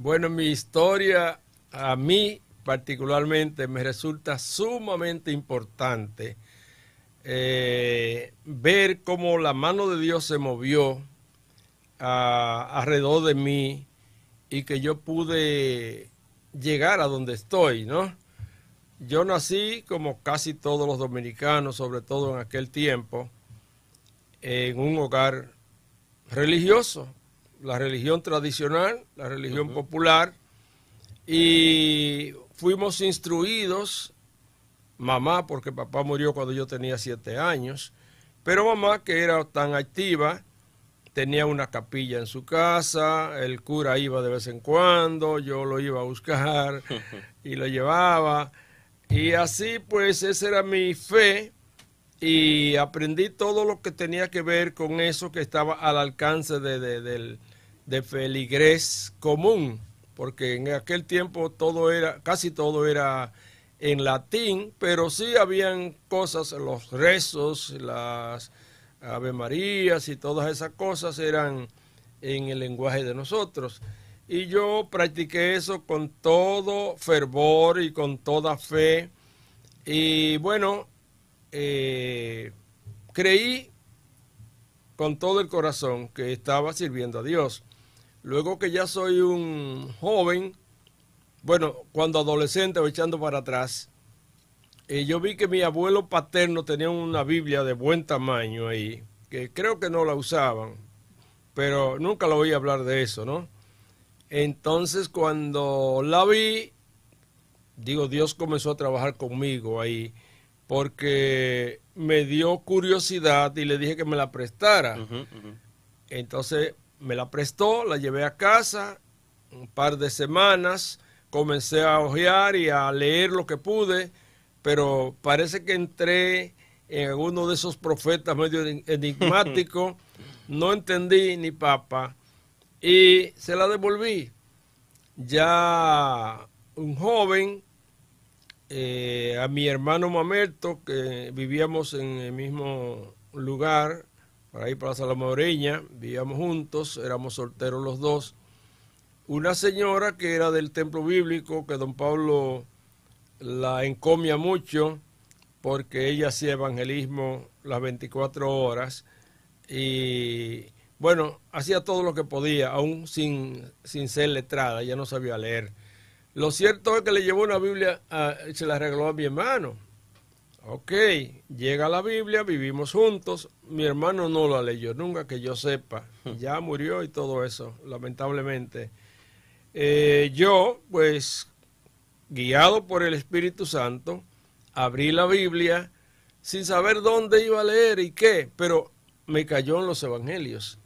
Bueno, mi historia a mí particularmente me resulta sumamente importante eh, ver cómo la mano de Dios se movió alrededor de mí y que yo pude llegar a donde estoy, ¿no? Yo nací como casi todos los dominicanos, sobre todo en aquel tiempo, en un hogar religioso, la religión tradicional, la religión popular, y fuimos instruidos, mamá, porque papá murió cuando yo tenía siete años, pero mamá, que era tan activa, tenía una capilla en su casa, el cura iba de vez en cuando, yo lo iba a buscar y lo llevaba. Y así pues esa era mi fe y aprendí todo lo que tenía que ver con eso que estaba al alcance de, Feligres común, porque en aquel tiempo todo era, casi todo era en latín, pero sí habían cosas, los rezos, las Ave Marías y todas esas cosas eran en el lenguaje de nosotros. Y yo practiqué eso con todo fervor y con toda fe. Y bueno, eh, creí con todo el corazón que estaba sirviendo a Dios. Luego que ya soy un joven, bueno, cuando adolescente echando para atrás, eh, yo vi que mi abuelo paterno tenía una Biblia de buen tamaño ahí, que creo que no la usaban, pero nunca lo oí hablar de eso, ¿no? Entonces cuando la vi, digo, Dios comenzó a trabajar conmigo ahí porque me dio curiosidad y le dije que me la prestara. Entonces me la prestó, la llevé a casa un par de semanas, comencé a hojear y a leer lo que pude, pero parece que entré en alguno de esos profetas medio enigmáticos, no entendí ni papa y se la devolví. Ya un joven eh, a mi hermano Mamerto, que vivíamos en el mismo lugar, para ahí para moreña vivíamos juntos, éramos solteros los dos. Una señora que era del templo bíblico, que don Pablo la encomia mucho, porque ella hacía evangelismo las 24 horas y bueno, hacía todo lo que podía, aún sin, sin ser letrada, ya no sabía leer. Lo cierto es que le llevó una Biblia, ah, se la regaló a mi hermano. Ok, llega la Biblia, vivimos juntos. Mi hermano no la leyó nunca, que yo sepa. Ya murió y todo eso, lamentablemente. Eh, yo, pues, guiado por el Espíritu Santo, abrí la Biblia sin saber dónde iba a leer y qué, pero me cayó en los evangelios.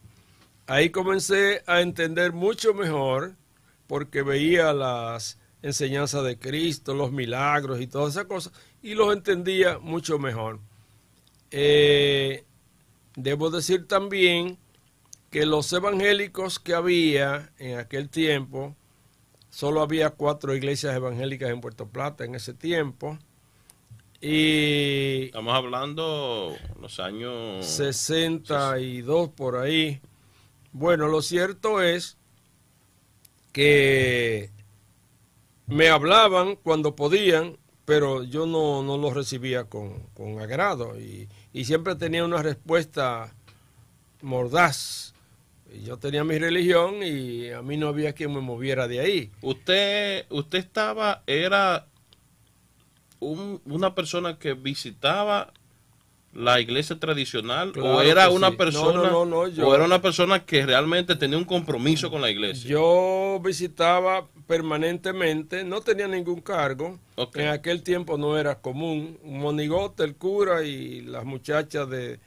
Ahí comencé a entender mucho mejor porque veía las enseñanza de Cristo, los milagros y todas esas cosas, y los entendía mucho mejor. Eh, debo decir también que los evangélicos que había en aquel tiempo, solo había cuatro iglesias evangélicas en Puerto Plata en ese tiempo. Y Estamos hablando los años 62 por ahí. Bueno, lo cierto es que me hablaban cuando podían, pero yo no, no los recibía con, agrado y, siempre tenía una respuesta mordaz. Yo tenía mi religión y a mí no había quien me moviera de ahí. Usted, usted estaba, era una persona que visitaba la iglesia tradicional o era una persona o era una persona que realmente tenía un compromiso con la iglesia yo visitaba permanentemente no tenía ningún cargo en aquel tiempo no era común un monigote el cura y las muchachas de,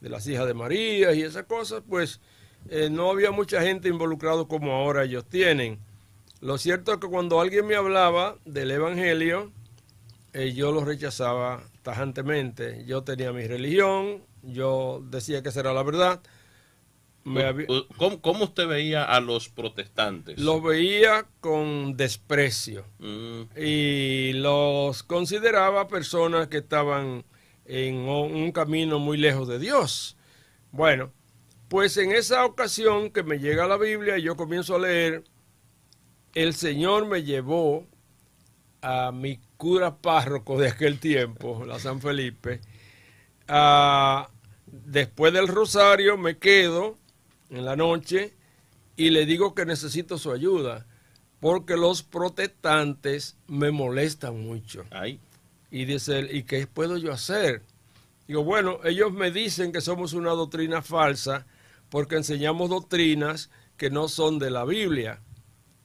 las hijas de María y esas cosas pues eh, no había mucha gente involucrada como ahora ellos tienen lo cierto es que cuando alguien me hablaba del evangelio eh, yo lo rechazaba tajantemente, yo tenía mi religión, yo decía que será era la verdad. Eh, ¿Cómo, ¿Cómo, usted veía a los protestantes? Los veía con desprecio mm. y los consideraba personas que estaban en un camino muy lejos de Dios. Bueno, pues en esa ocasión que me llega la Biblia y yo comienzo a leer, el Señor me llevó a mi cura párroco de aquel tiempo, la San Felipe, ah, después del rosario me quedo en la noche y le digo que necesito su ayuda, porque los protestantes me molestan mucho. Y dice él, ¿y qué puedo yo hacer? Digo, bueno, ellos me dicen que somos una doctrina falsa porque enseñamos doctrinas que no son de la Biblia.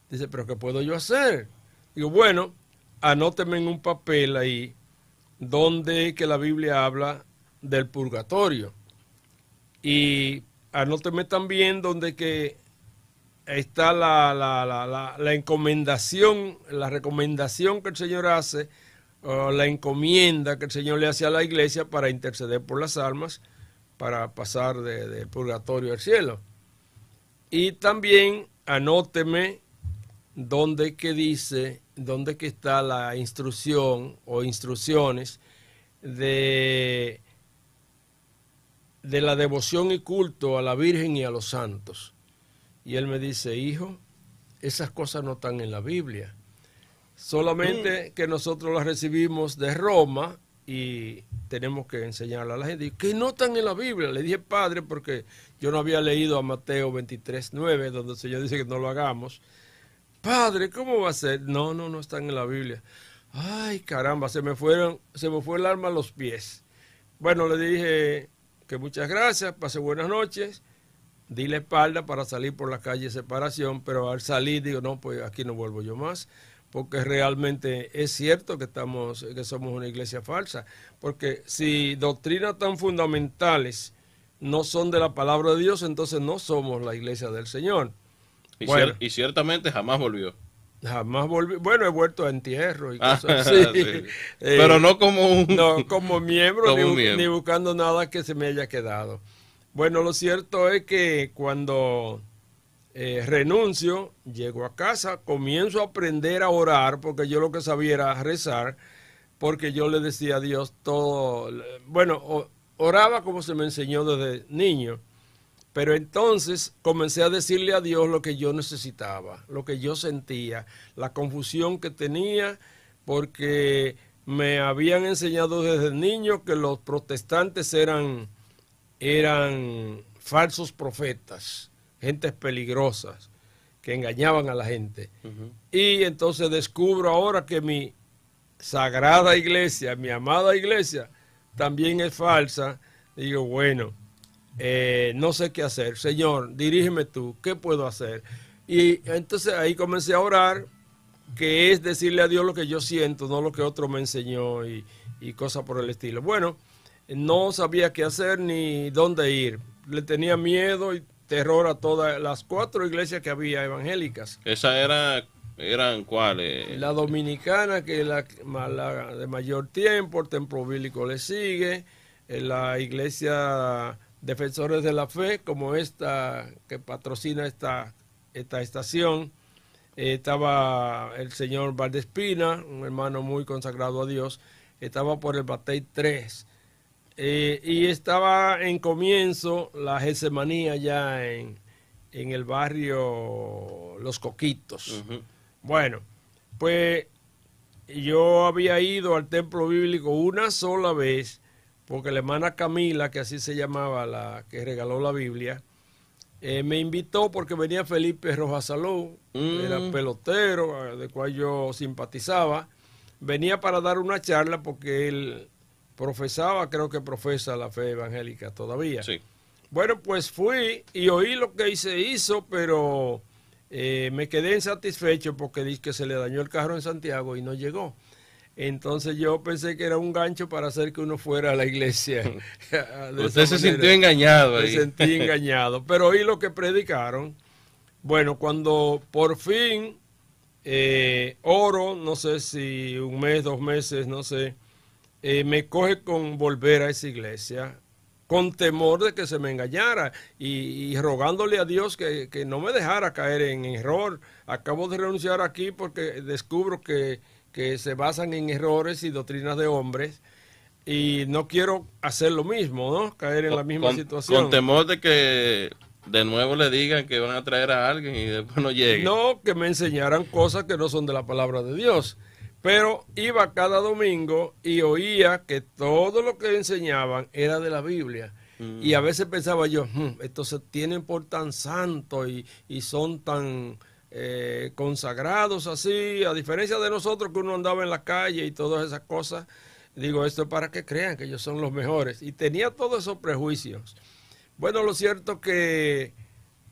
Dice, pero ¿qué puedo yo hacer? Digo, bueno, anóteme en un papel ahí donde que la Biblia habla del purgatorio. Y anóteme también donde que está la, encomendación, la recomendación que el Señor hace, la encomienda que el Señor le hace a la iglesia para interceder por las almas, para pasar de, purgatorio al cielo. Y también anóteme donde que dice dónde que está la instrucción o instrucciones de, de la devoción y culto a la Virgen y a los santos. Y él me dice, hijo, esas cosas no están en la Biblia. Solamente mm. que nosotros las recibimos de Roma y tenemos que enseñarle a la gente. Que no están en la Biblia. Le dije, padre, porque yo no había leído a Mateo 23, 9, donde el Señor dice que no lo hagamos. Padre, ¿cómo va a ser? No, no, no están en la Biblia. Ay, caramba, se me fueron, se me fue el arma a los pies. Bueno, le dije que muchas gracias, pase buenas noches. Di la espalda para salir por la calle de Separación, pero al salir digo, no, pues aquí no vuelvo yo más, porque realmente es cierto que estamos que somos una iglesia falsa, porque si doctrinas tan fundamentales no son de la palabra de Dios, entonces no somos la iglesia del Señor. Y, ciertamente jamás volvió. Jamás volvió, Bueno, he vuelto a entierro y ah, eh, Pero no como un... No, como miembro, ni, buscando nada que se me haya quedado. Bueno, lo cierto es que cuando eh, renuncio, llego a casa, comienzo a aprender a orar, porque yo lo que sabía era rezar, porque yo le decía a Dios todo... Bueno, oraba como se me enseñó desde niño. Pero entonces comencé a decirle a Dios lo que yo necesitaba, lo que yo sentía, la confusión que tenía, porque me habían enseñado desde niño que los protestantes eran, eran falsos profetas, gentes peligrosas que engañaban a la gente. Y entonces descubro ahora que mi sagrada iglesia, mi amada iglesia, también es falsa. Digo, bueno, eh, no sé qué hacer, Señor, dirígeme tú, ¿qué puedo hacer? Y entonces ahí comencé a orar, que es decirle a Dios lo que yo siento, no lo que otro me enseñó y, y cosas por el estilo. Bueno, no sabía qué hacer ni dónde ir. Le tenía miedo y terror a todas las cuatro iglesias que había evangélicas. ¿Esa era ¿Eran cuáles? La dominicana, que es la, de mayor tiempo, el templo bíblico le sigue, eh, la iglesia Defensores de la Fe, como esta que patrocina esta, esta estación. Eh, estaba el señor Valdespina, un hermano muy consagrado a Dios. Estaba por el Batey 3. Eh, y estaba en comienzo la Gesemanía ya en, el barrio Los Coquitos. Bueno, pues yo había ido al templo bíblico una sola vez porque la hermana Camila, que así se llamaba la que regaló la Biblia, eh, me invitó porque venía Felipe Rojas era mm. pelotero, eh, de cual yo simpatizaba. Venía para dar una charla porque él profesaba, creo que profesa la fe evangélica todavía. Sí. Bueno, pues fui y oí lo que se hizo, pero eh, me quedé insatisfecho porque dije que se le dañó el carro en Santiago y no llegó. Entonces yo pensé que era un gancho para hacer que uno fuera a la iglesia. Usted se sintió engañado Me sentí engañado. Pero oí lo que predicaron. Bueno, cuando por fin eh, oro, no sé si un mes, dos meses, no sé, eh, me coge con volver a esa iglesia con temor de que se me engañara y, rogándole a Dios que no me dejara caer en error. Acabo de renunciar aquí porque descubro que que se basan en errores y doctrinas de hombres y no quiero hacer lo mismo, ¿no? Caer en la misma situación. Con temor de que de nuevo le digan que van a traer a alguien y después no llegue. No, que me enseñaran cosas que no son de la palabra de Dios. Pero iba cada domingo y oía que todo lo que enseñaban era de la Biblia. Y mm. a veces pensaba yo, hmm, se tienen por tan santo y son tan eh, consagrados así, a diferencia de nosotros que uno andaba en la calle y todas esas cosas. Digo, esto es para que crean que ellos son los mejores. Y tenía todos esos prejuicios. Bueno, lo cierto que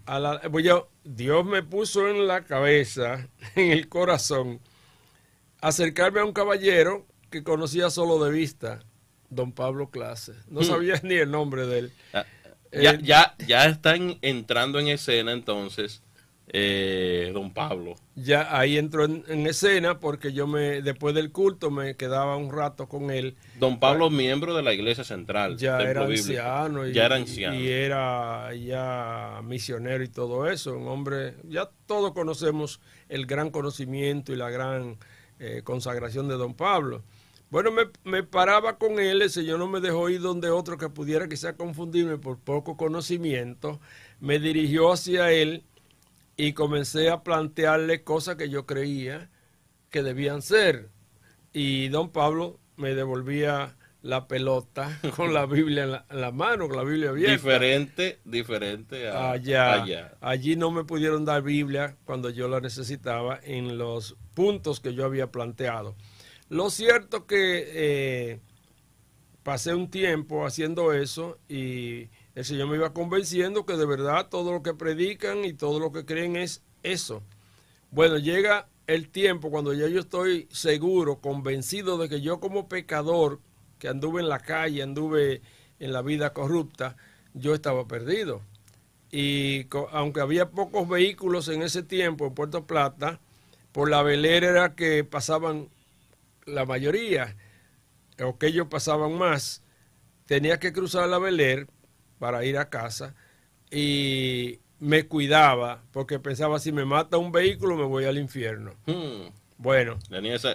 eh, pues Dios me puso en la cabeza, en el corazón, acercarme a un caballero que conocía solo de vista, don Pablo Clase. No hmm. sabía ni el nombre de él. Ah, eh, ya, ya están entrando en escena entonces eh, don Pablo. Ya ahí entró en, escena porque yo me después del culto me quedaba un rato con él. Don Pablo, miembro de la Iglesia Central. Ya era anciano. Y, era ya misionero y todo eso. Un hombre, ya todos conocemos el gran conocimiento y la gran eh, consagración de don Pablo. Bueno, me, paraba con él, El yo no me dejó ir donde otro que pudiera quizá confundirme por poco conocimiento, me dirigió hacia él y comencé a plantearle cosas que yo creía que debían ser. Y don Pablo me devolvía la pelota con la Biblia en la, mano, con la Biblia abierta. Diferente, diferente a, allá. allá. Allí no me pudieron dar Biblia cuando yo la necesitaba en los puntos que yo había planteado. Lo cierto que eh, pasé un tiempo haciendo eso y el Señor me iba convenciendo que de verdad todo lo que predican y todo lo que creen es eso. Bueno, llega el tiempo cuando ya yo estoy seguro, convencido de que yo como pecador, que anduve en la calle, anduve en la vida corrupta, yo estaba perdido. Y aunque había pocos vehículos en ese tiempo en Puerto Plata, por la velera era que pasaban la mayoría, o que ellos pasaban más, tenía que cruzar la velera para ir a casa y me cuidaba porque pensaba si me mata un vehículo me voy al infierno. Hmm. Bueno. Tenía esa,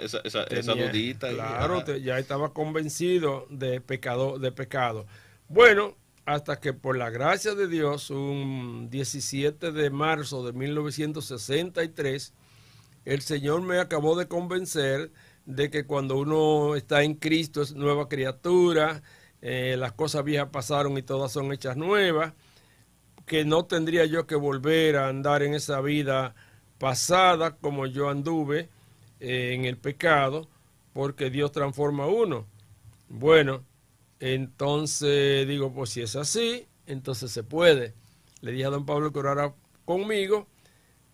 dudita. Claro, ya estaba convencido de pecado, de pecado. Bueno, hasta que por la gracia de Dios, un 17 de marzo de 1963, el Señor me acabó de convencer de que cuando uno está en Cristo es nueva criatura, eh, las cosas viejas pasaron y todas son hechas nuevas, que no tendría yo que volver a andar en esa vida pasada como yo anduve eh, en el pecado, porque Dios transforma a uno. Bueno, entonces digo, pues si es así, entonces se puede. Le dije a don Pablo que orara conmigo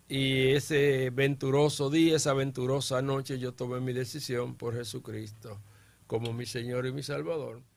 y ese venturoso día, esa venturosa noche, yo tomé mi decisión por Jesucristo como mi Señor y mi Salvador.